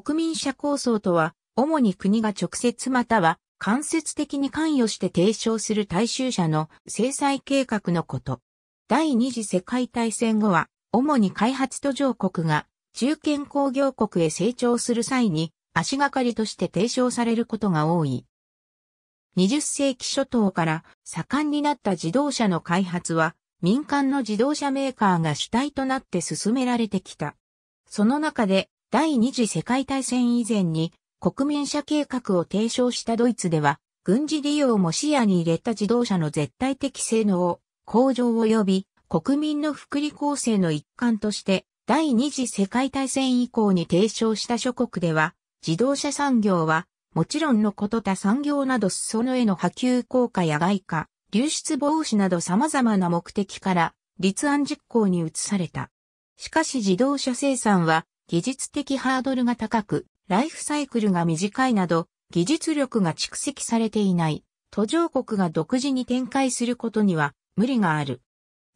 国民社構想とは、主に国が直接または間接的に関与して提唱する大衆者の制裁計画のこと。第二次世界大戦後は、主に開発途上国が中堅工業国へ成長する際に足がかりとして提唱されることが多い。20世紀初頭から盛んになった自動車の開発は民間の自動車メーカーが主体となって進められてきた。その中で第二次世界大戦以前に国民車計画を提唱したドイツでは、軍事利用も視野に入れた自動車の絶対的性能、向上及び国民の福利構成の一環として、第二次世界大戦以降に提唱した諸国では、自動車産業は、もちろんのこと他産業など裾野への波及効果や外貨、流出防止など様々な目的から立案実行に移された。しかし自動車生産は技術的ハードルが高く、ライフサイクルが短いなど、技術力が蓄積されていない、途上国が独自に展開することには無理がある。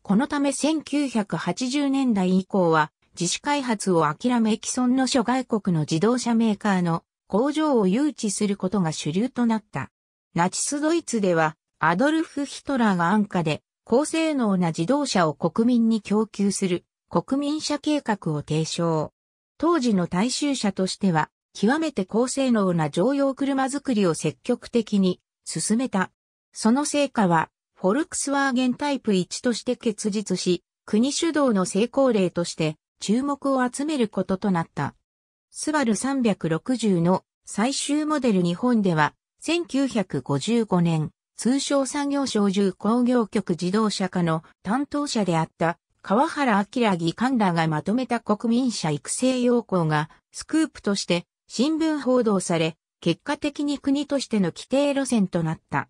このため1980年代以降は、自主開発を諦め既存の諸外国の自動車メーカーの工場を誘致することが主流となった。ナチスドイツでは、アドルフ・ヒトラーが安価で高性能な自動車を国民に供給する国民車計画を提唱。当時の大衆車としては、極めて高性能な乗用車づくりを積極的に進めた。その成果は、フォルクスワーゲンタイプ1として結実し、国主導の成功例として注目を集めることとなった。スバル360の最終モデル日本では、1955年、通商産業省重工業局自動車課の担当者であった川原明義官らがまとめた国民者育成要項がスクープとして新聞報道され、結果的に国としての規定路線となった。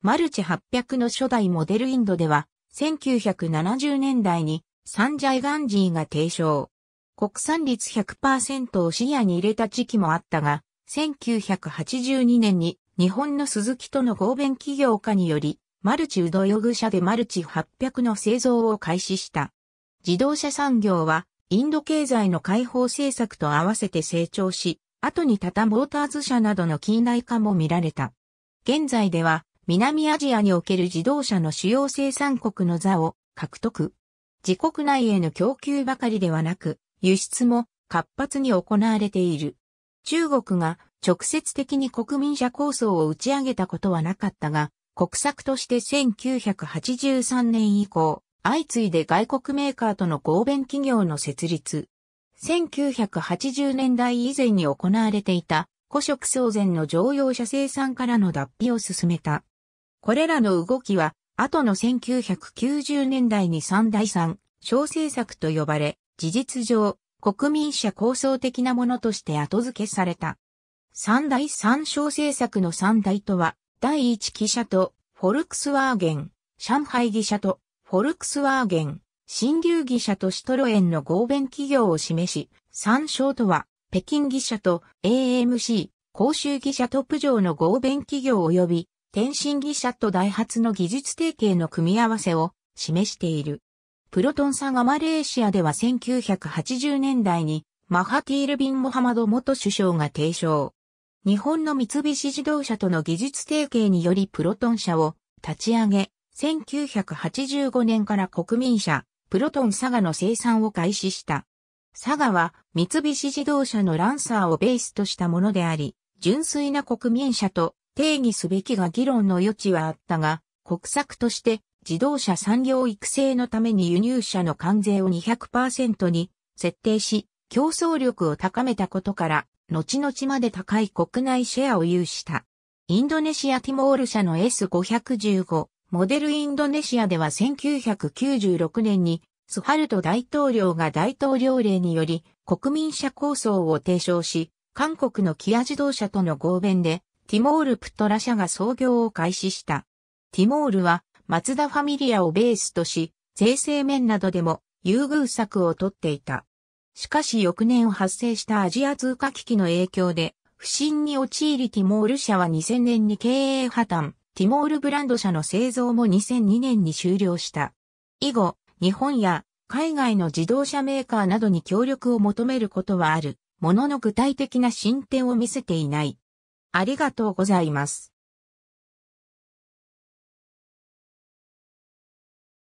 マルチ800の初代モデルインドでは、1970年代にサンジャイ・ガンジーが提唱。国産率100%を視野に入れた時期もあったが、1982年に日本の鈴木との合弁企業化により、マルチウドヨグ社でマルチ800の製造を開始した。自動車産業は、インド経済の解放政策と合わせて成長し、後にタタモーターズ社などの近代化も見られた。現在では、南アジアにおける自動車の主要生産国の座を獲得。自国内への供給ばかりではなく、輸出も活発に行われている。中国が直接的に国民車構想を打ち上げたことはなかったが、国策として1983年以降、相次いで外国メーカーとの合弁企業の設立。1980年代以前に行われていた古色騒然の乗用車生産からの脱皮を進めた。これらの動きは、後の1990年代に三大三小政策と呼ばれ、事実上、国民社構想的なものとして後付けされた。三大三小政策の三大とは、第一記者と、フォルクスワーゲン、上海記者と、フォルクスワーゲン、新流技社とシトロエンの合弁企業を示し、参照とは、北京技社と AMC、衆技者社ップ上の合弁企業及び、天津技社とダイハツの技術提携の組み合わせを示している。プロトンサガマレーシアでは1980年代にマハティール・ビン・モハマド元首相が提唱。日本の三菱自動車との技術提携によりプロトン社を立ち上げ、1985年から国民車、プロトンサガの生産を開始した。サガは三菱自動車のランサーをベースとしたものであり、純粋な国民車と定義すべきが議論の余地はあったが、国策として自動車産業育成のために輸入車の関税を200%に設定し、競争力を高めたことから、後々まで高い国内シェアを有した。インドネシアティモール社の S515、モデルインドネシアでは1996年にスハルト大統領が大統領令により国民車構想を提唱し、韓国のキア自動車との合弁でティモールプトラ社が創業を開始した。ティモールはマツダファミリアをベースとし、税制面などでも優遇策をとっていた。しかし翌年発生したアジア通貨危機の影響で不振に陥りティモール社は2000年に経営破綻。ティモールブランド社の製造も2002年に終了した。以後、日本や海外の自動車メーカーなどに協力を求めることはある、ものの具体的な進展を見せていない。ありがとうございます。